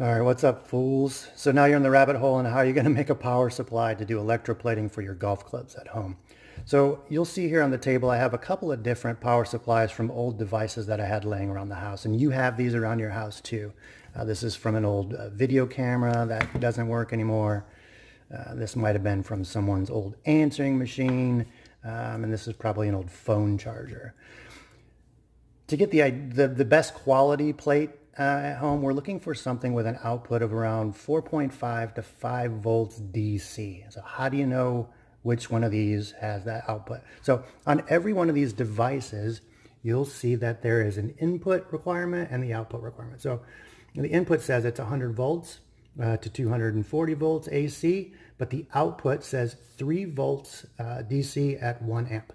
All right, what's up, fools? So now you're in the rabbit hole on how you're going to make a power supply to do electroplating for your golf clubs at home. So you'll see here on the table, I have a couple of different power supplies from old devices that I had laying around the house, and you have these around your house too. Uh, this is from an old uh, video camera that doesn't work anymore. Uh, this might have been from someone's old answering machine, um, and this is probably an old phone charger. To get the, the, the best quality plate uh, at home, we're looking for something with an output of around 4.5 to 5 volts DC. So how do you know which one of these has that output? So on every one of these devices, you'll see that there is an input requirement and the output requirement. So the input says it's 100 volts uh, to 240 volts AC, but the output says 3 volts uh, DC at 1 amp.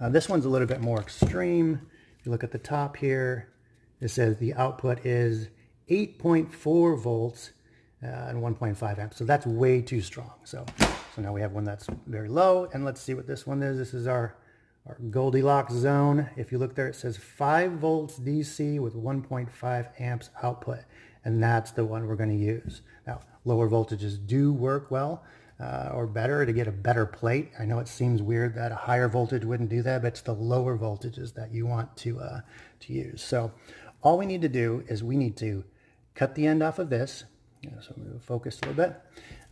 Uh, this one's a little bit more extreme. If you look at the top here, it says the output is 8.4 volts uh, and 1.5 amps. So that's way too strong. So, so now we have one that's very low. And let's see what this one is. This is our, our Goldilocks zone. If you look there, it says 5 volts DC with 1.5 amps output. And that's the one we're going to use. Now, lower voltages do work well. Uh, or better to get a better plate. I know it seems weird that a higher voltage wouldn't do that, but it's the lower voltages that you want to uh, to use. So all we need to do is we need to cut the end off of this. So we focus a little bit.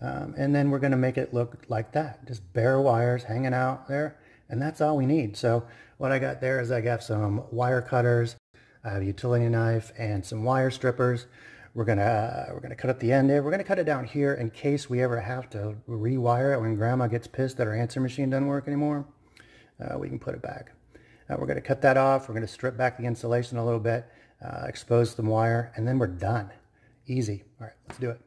Um, and then we're going to make it look like that. Just bare wires hanging out there. And that's all we need. So what I got there is I got some wire cutters. I have a utility knife and some wire strippers. We're gonna uh, we're gonna cut up the end there. We're gonna cut it down here in case we ever have to rewire it when Grandma gets pissed that her answer machine doesn't work anymore. Uh, we can put it back. Uh, we're going to cut that off. We're going to strip back the insulation a little bit, uh, expose some wire, and then we're done. Easy. All right, let's do it.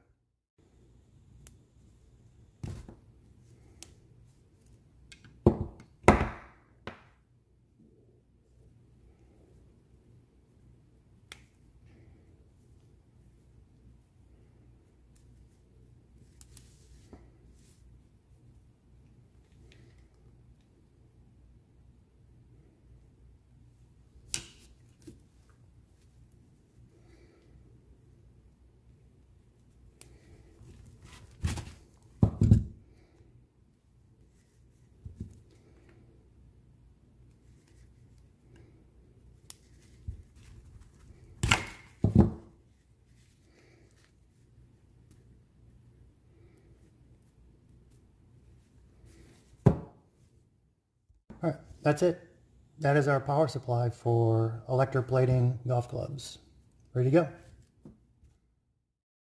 All right, that's it. That is our power supply for electroplating golf clubs. Ready to go.